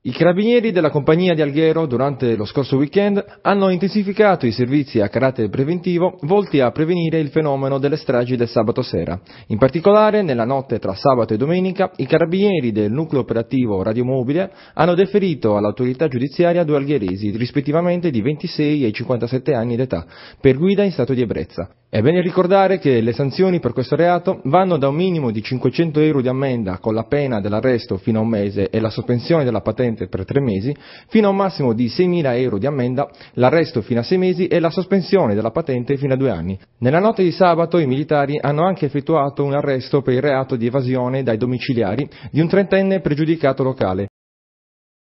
I carabinieri della compagnia di Alghero durante lo scorso weekend hanno intensificato i servizi a carattere preventivo volti a prevenire il fenomeno delle stragi del sabato sera. In particolare, nella notte tra sabato e domenica, i carabinieri del nucleo operativo radiomobile hanno deferito all'autorità giudiziaria due algheresi, rispettivamente di 26 e 57 anni d'età, per guida in stato di ebbrezza. È bene ricordare che le sanzioni per questo reato vanno da un minimo di 500 euro di ammenda con la pena dell'arresto fino a un mese e la sospensione della patente per tre mesi, fino a un massimo di 6.000 euro di ammenda, l'arresto fino a sei mesi e la sospensione della patente fino a due anni. Nella notte di sabato i militari hanno anche effettuato un arresto per il reato di evasione dai domiciliari di un trentenne pregiudicato locale,